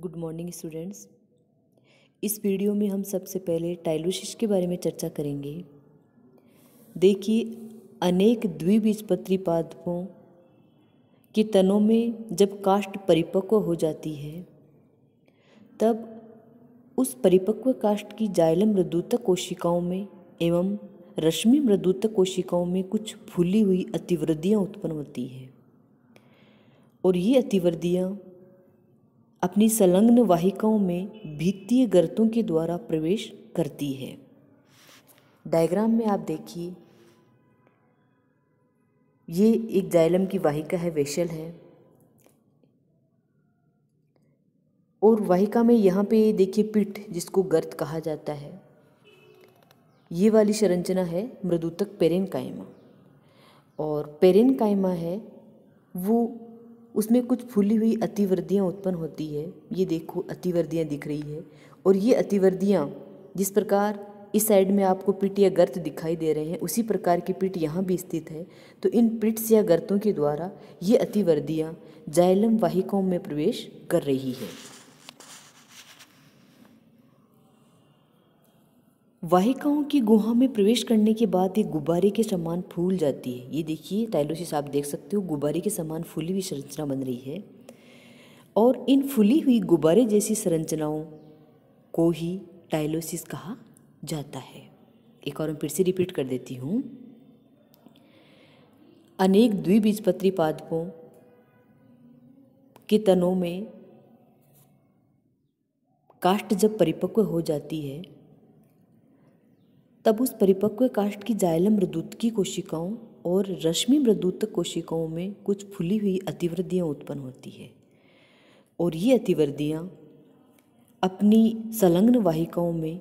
good morning students इस video में हम सबसे पहले टाइलोशिस के बारे में चर्चा करेंगे देखिए अनेक द्विबीजपत्री पादपों के तनों में जब काष्ट परिपक्व हो जाती है तब उस परिपक्व काष्ट की जायलम मृदूतक कोशिकाओं में एवं रश्मि मृदूतक कोशिकाओं में कुछ फूली हुई अतिवृद्धियाँ उत्पन्न होती है और ये अतिवृद्धियाँ अपनी संलग्न वाहिकाओं में भित्तीय गर्तों के द्वारा प्रवेश करती है डायग्राम में आप देखिए ये एक जाइलम की वाहिका है वेशल है और वाहिका में यहाँ पे देखिए पिट जिसको गर्त कहा जाता है ये वाली संरचना है मृदुतक पेरेन कायमा और पेरेन कायमा है वो उसमें कुछ फूली हुई अतिवर्दियाँ उत्पन्न होती है ये देखो अतिवर्दियाँ दिख रही है और ये अतिवर्दियाँ जिस प्रकार इस साइड में आपको पिट या गर्त दिखाई दे रहे हैं उसी प्रकार की पिट यहाँ भी स्थित है तो इन पिट्स या गर्तों के द्वारा ये अतिवर्दियाँ जाइलम वाहिकों में प्रवेश कर रही है वाहिकाओं की गुहा में प्रवेश करने के बाद ये गुब्बारे के समान फूल जाती है ये देखिए टाइलोसिस आप देख सकते हो गुब्बारे के समान फूली हुई संरचना बन रही है और इन फूली हुई गुब्बारे जैसी संरचनाओं को ही टाइलोसिस कहा जाता है एक और मैं फिर से रिपीट कर देती हूँ अनेक द्विबीजपत्री पादपों के तनों में काष्ट जब परिपक्व हो जाती है तब उस परिपक्व काष्ठ की जायलम मृदुत की कोशिकाओं और रश्मि मृदुत कोशिकाओं में कुछ फूली हुई अतिवृद्धियाँ उत्पन्न होती है और ये अतिवृद्धियाँ अपनी संलग्न वाहिकाओं में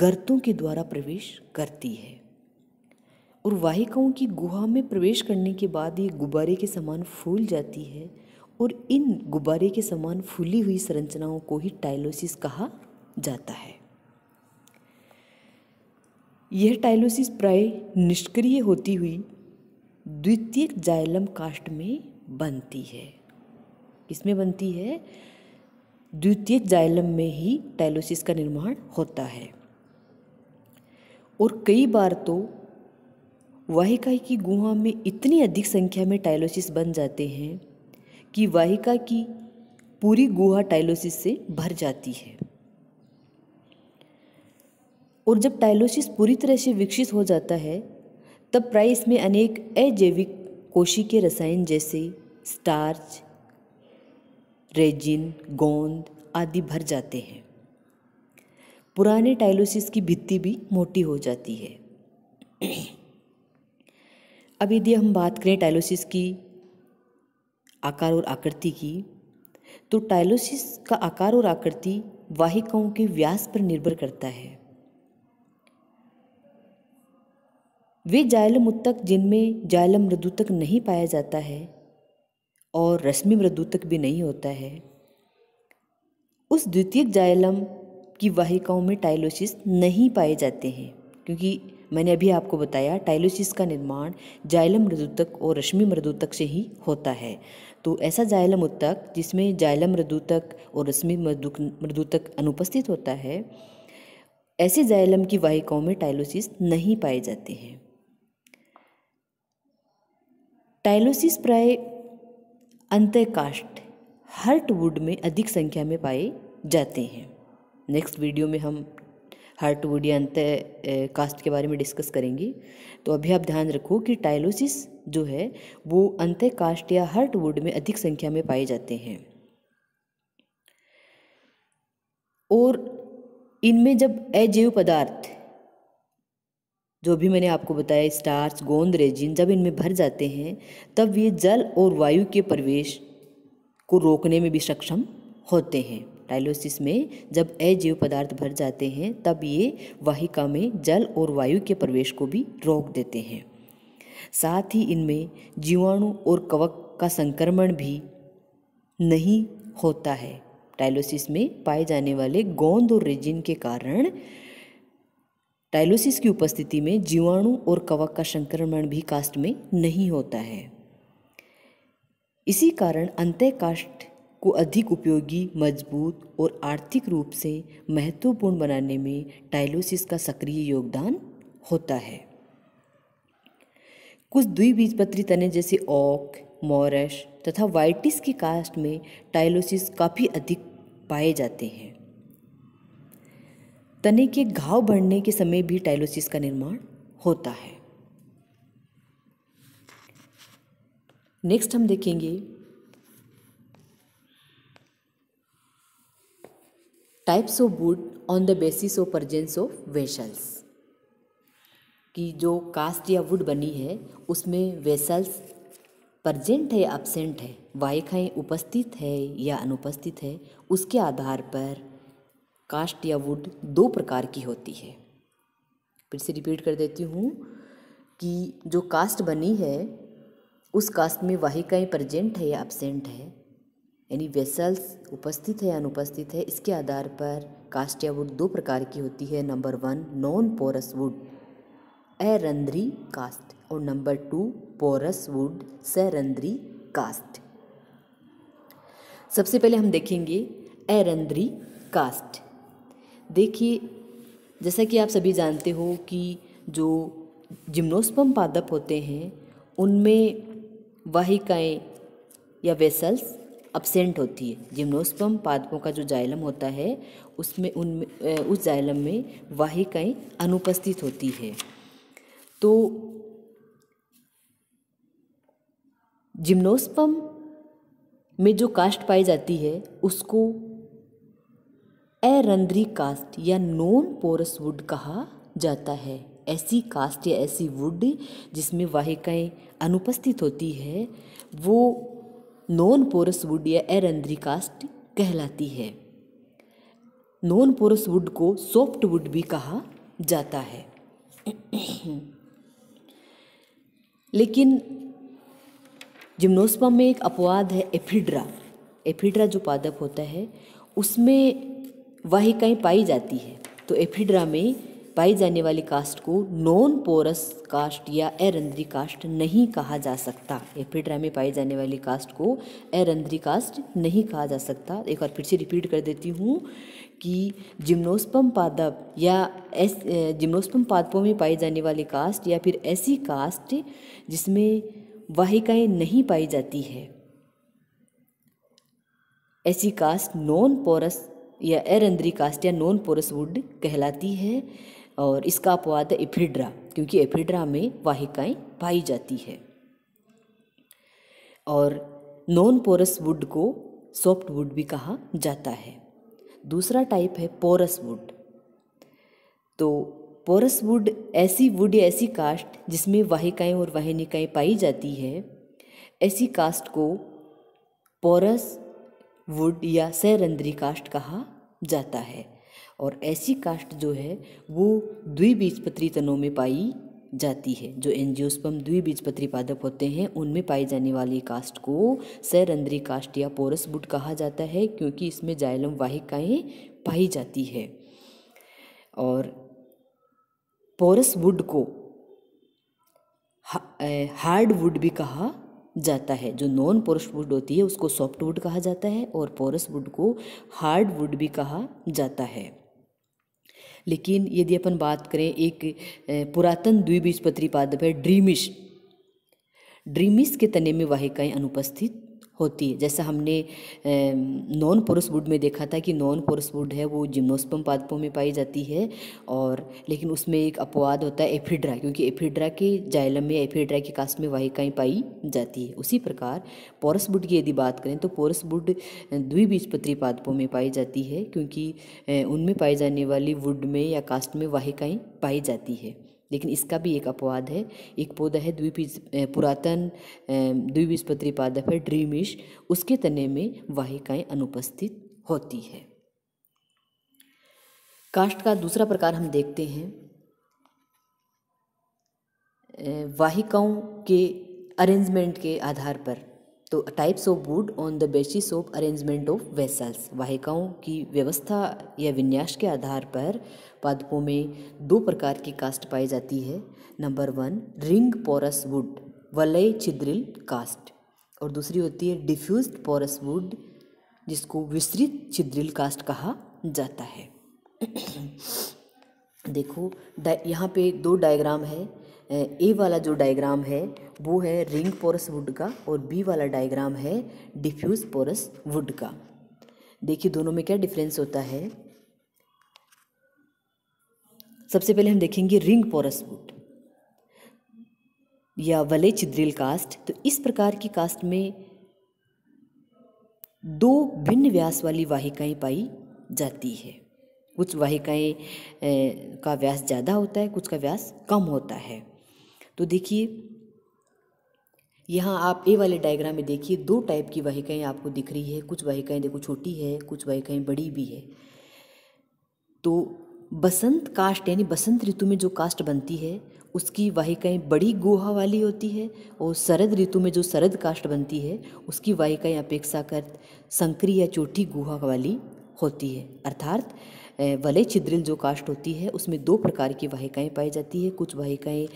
गर्तों के द्वारा प्रवेश करती है और वाहिकाओं की गुहा में प्रवेश करने के बाद ये गुब्बारे के समान फूल जाती है और इन गुब्बारे के समान फूली हुई संरचनाओं को ही टाइलोसिस कहा जाता है यह टाइलोसिस प्राय निष्क्रिय होती हुई द्वितीय जाइलम कास्ट में बनती है इसमें बनती है द्वितीय जाइलम में ही टाइलोसिस का निर्माण होता है और कई बार तो वाहिका की गुहा में इतनी अधिक संख्या में टाइलोसिस बन जाते हैं कि वाहिका की पूरी गुहा टाइलोसिस से भर जाती है और जब टाइलोसिस पूरी तरह से विकसित हो जाता है तब प्राइस में अनेक अजैविक कोशिकीय रसायन जैसे स्टार्च रेजिन गोंद आदि भर जाते हैं पुराने टाइलोसिस की भित्ति भी मोटी हो जाती है अब यदि हम बात करें टाइलोसिस की आकार और आकृति की तो टाइलोसिस का आकार और आकृति वाहिकाओं के व्यास पर निर्भर करता है वे जायलम उत्तक जिनमें जायलम मृदुतक नहीं पाया जाता है और रश्मि मृदुतक भी नहीं होता है उस द्वितीय जायलम की वाहिकाओं में टाइलोसिस नहीं पाए जाते हैं क्योंकि मैंने अभी आपको बताया टाइलोसिस का निर्माण जायलम मृदुतक और रश्मि मृदुतक से ही होता है तो ऐसा जायलम उत्तक जिसमें जायलम मृदुतक और रश्मि मृदुतक अनुपस्थित होता है ऐसे जायलम की वाहिकाओं में टाइलोसिस नहीं पाए जाते हैं टाइलोसिस प्राय अंतःकाष्ठ हर्टवुड में अधिक संख्या में पाए जाते हैं नेक्स्ट वीडियो में हम हर्टवुड या अंत कास्ट के बारे में डिस्कस करेंगे तो अभी आप ध्यान रखो कि टाइलोसिस जो है वो अंत कास्ट या हर्टवुड में अधिक संख्या में पाए जाते हैं और इनमें जब अजैव पदार्थ जो भी मैंने आपको बताया स्टार्च गोंद रेजिन जब इनमें भर जाते हैं तब ये जल और वायु के प्रवेश को रोकने में भी सक्षम होते हैं डायलोसिस में जब अजीव पदार्थ भर जाते हैं तब ये वाहिका में जल और वायु के प्रवेश को भी रोक देते हैं साथ ही इनमें जीवाणु और कवक का संक्रमण भी नहीं होता है डायलोसिस में पाए जाने वाले गोंद और रेजिन के कारण डायलिसिस की उपस्थिति में जीवाणु और कवक का संक्रमण भी कास्ट में नहीं होता है इसी कारण अंत्य काष्ट को अधिक उपयोगी मजबूत और आर्थिक रूप से महत्वपूर्ण बनाने में डायलोसिस का सक्रिय योगदान होता है कुछ द्विबीजपत्री तने जैसे ओक मोरश तथा वाइटिस की कास्ट में टाइलोसिस काफ़ी अधिक पाए जाते हैं तने के घाव बढ़ने के समय भी टाइलोसिस का निर्माण होता है नेक्स्ट हम देखेंगे types of wood on the basis of presence of vessels कि जो कास्ट या वुड बनी है उसमें वेसल्स परजेंट है या अपसेंट है वायखाएँ उपस्थित है या अनुपस्थित है उसके आधार पर कास्ट या वुड दो प्रकार की होती है फिर से रिपीट कर देती हूँ कि जो कास्ट बनी है उस कास्ट में वाहिकाएँ प्रजेंट है या एबसेंट है यानी वेसल्स उपस्थित है या अनुपस्थित है इसके आधार पर कास्ट या वुड दो प्रकार की होती है number one non porous wood अरंद्री कास्ट और नंबर टू पोरस वुड सरंद्री कास्ट सबसे पहले हम देखेंगे एरंद्री कास्ट देखिए जैसा कि आप सभी जानते हो कि जो जिम्नोस्पम पादप होते हैं उनमें वाहिकाएँ या वेसल्स अबसेंट होती है जिम्नोस्पम पादपों का जो जाइलम होता है उसमें उन उस जाइलम में वाहिकाएं अनुपस्थित होती है तो जिम्नोस्पम में जो कास्ट पाई जाती है उसको एरंध्री कास्ट या नॉन पोरस वुड कहा जाता है ऐसी कास्ट या ऐसी वुड जिसमें वाहिकाएं अनुपस्थित होती है वो नॉन पोरस वुड या एरंध्री कास्ट कहलाती है नॉन पोरस वुड को सॉफ्ट वुड भी कहा जाता है लेकिन जिम्नोस्पा में एक अपवाद है एफिड्रा एफिड्रा जो पादप होता है उसमें वही कहीं पाई जाती है तो एफिड्रा में पाई जाने वाली कास्ट को नॉन पोरस कास्ट या एरंद्री कास्ट नहीं कहा जा सकता एफिड्रा में पाई जाने वाली कास्ट को एरंद्री कास्ट नहीं कहा जा सकता एक बार फिर से रिपीट कर देती हूँ कि जिम्नोस्पम पादप या एस जिम्नोस्पम पादपों में पाई जाने वाली कास्ट या फिर ऐसी कास्ट जिसमें वाहिकाएँ नहीं पाई जाती है ऐसी कास्ट नॉन पोरस यह या नॉन पोरस वुड कहलाती है और इसका अपवाद है एफिड्रा क्योंकि एफिड्रा में वाहिकाएं पाई जाती है और नॉन पोरस वुड को सॉफ्ट वुड भी कहा जाता है दूसरा टाइप है पोरस वुड तो पोरस वुड ऐसी वुड या ऐसी कास्ट जिसमें वाहिकाएं और वाहिनिकाएं पाई जाती है ऐसी कास्ट को पोरस वुड या सैरंद्री कास्ट कहा जाता है और ऐसी कास्ट जो है वो द्विबीजपत्री तनों में पाई जाती है जो एनजियोस्पम द्विबीजपत्री पादप होते हैं उनमें पाई जाने वाली कास्ट को सैरंद्री कास्ट या पोरस बुट कहा जाता है क्योंकि इसमें जायलम वाहिकाएँ पाई जाती है और पोरस वुड को हार्ड वुड भी कहा जाता है जो नॉन पोरस वुड होती है उसको सॉफ्ट वुड कहा जाता है और पोरस वुड को हार्ड वुड भी कहा जाता है लेकिन यदि अपन बात करें एक पुरातन द्विबीजपत्री पादप है ड्रीमिश ड्रीमिस के तने में वाहिकाएं अनुपस्थित होती है जैसा हमने नॉन पोरस वुड में देखा था कि नॉन पोरस वुड है वो जिम्नोस्पम पादपों में पाई जाती है और लेकिन उसमें एक अपवाद होता है एफिड्रा क्योंकि एफिड्रा के जाइलम में एफिड्रा के कास्ट में वाहिकाएँ पाई जाती है उसी प्रकार पोरस वुड की यदि बात करें तो पोरस वुड द्विबीजपत्री पादपों में पाई जाती है क्योंकि उनमें पाई जाने वाली वुड में या कास्ट में वाहिकाएँ पाई जाती है लेकिन इसका भी एक अपवाद है एक पौधा है द्विपीज पुरातन द्विबीजपत्री पादप है ड्रीमिश उसके तने में वाहिकाएं अनुपस्थित होती है काष्ट का दूसरा प्रकार हम देखते हैं वाहिकाओं के अरेंजमेंट के आधार पर तो types of wood on the basis of arrangement of vessels वाहिकाओं की व्यवस्था या विन्यास के आधार पर पादपों में दो प्रकार की कास्ट पाई जाती है number one ring porous wood वलय छिद्रिल कास्ट और दूसरी होती है डिफ्यूज पोरस वुड जिसको विस्तृत छिद्रिल कास्ट कहा जाता है देखो यहाँ पे दो डायग्राम है ए वाला जो डायग्राम है वो है रिंग पोरस वुड का और बी वाला डायग्राम है डिफ्यूज़ पोरस वुड का देखिए दोनों में क्या डिफरेंस होता है सबसे पहले हम देखेंगे रिंग पोरस वुड या वले चिद्रिल कास्ट तो इस प्रकार की कास्ट में दो भिन्न व्यास वाली वाहिकाएं पाई जाती है कुछ वाहिकाएं का व्यास ज़्यादा होता है कुछ का व्यास कम होता है तो देखिए यहाँ आप ए वाले डायग्राम में देखिए दो टाइप की वाहिकाएँ आपको दिख रही है कुछ वाहिकाएँ देखो छोटी है कुछ वाहिकाएँ बड़ी भी है तो बसंत कास्ट यानी बसंत ऋतु में जो कास्ट बनती है उसकी वाहिकाएँ बड़ी गोहा वाली होती है और शरद ऋतु में जो शरद कास्ट बनती है उसकी वाहिकाएँ अपेक्षाकृत संक्रिय या चोटी गुहा वाली होती है अर्थात वले छिद्रिल जो काष्ट होती है उसमें दो प्रकार की वाहिकाएँ पाई जाती है कुछ वाहिकाएँ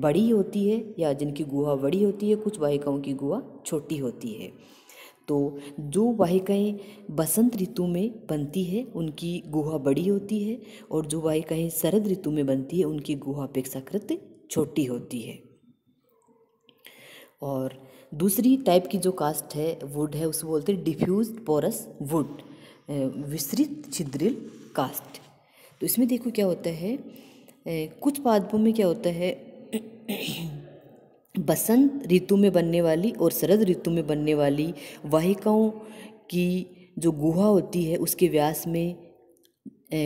बड़ी होती है या जिनकी गुहा बड़ी होती है कुछ वाहिकाओं की गुहा छोटी होती है तो जो वाहिकाएँ बसंत ऋतु में बनती है उनकी गुहा बड़ी होती है और जो वाहिकाएँ शरद ऋतु में बनती है उनकी गुहा अपेक्षाकृत छोटी होती है और दूसरी टाइप की जो कास्ट है वुड है उसे बोलते हैं डिफ्यूज पोरस वुड विस्तृत छिद्रिल कास्ट तो इसमें देखो क्या होता है कुछ पादपों में क्या होता है बसंत ऋतु में बनने वाली और शरद ऋतु में बनने वाली वाहिकाओं की जो गुहा होती है उसके व्यास में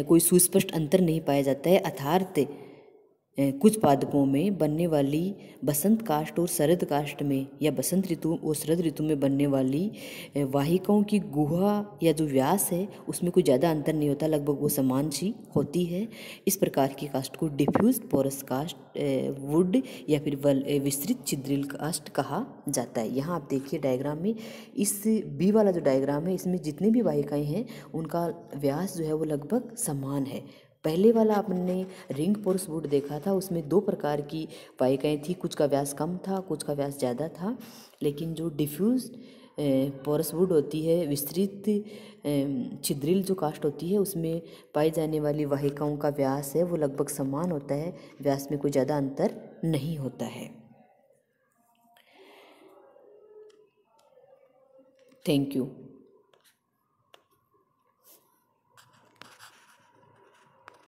कोई सुस्पष्ट अंतर नहीं पाया जाता है अर्थार्थ कुछ पादपों में बनने वाली बसंत काष्ट और शरद काष्ट में या बसंत ऋतु और शरद ऋतु में बनने वाली वाहिकाओं की गुहा या जो व्यास है उसमें कोई ज़्यादा अंतर नहीं होता लगभग वो समान सी होती है इस प्रकार की कास्ट को डिफ्यूज पोरस कास्ट वुड या फिर वल विस्तृत छिद्रिल कास्ट कहा जाता है यहाँ आप देखिए डायग्राम में इस बी वाला जो डायग्राम है इसमें जितनी भी वाहिकाएँ हैं उनका व्यास जो है वो लगभग समान है पहले वाला आपने रिंग पोर्स बूट देखा था उसमें दो प्रकार की पाइकाएँ थी कुछ का व्यास कम था कुछ का व्यास ज़्यादा था लेकिन जो डिफ्यूज पोरस वुड होती है विस्तृत छिद्रिल जो कास्ट होती है उसमें पाई जाने वाली वाहिकाओं का व्यास है वो लगभग समान होता है व्यास में कोई ज़्यादा अंतर नहीं होता है थैंक यू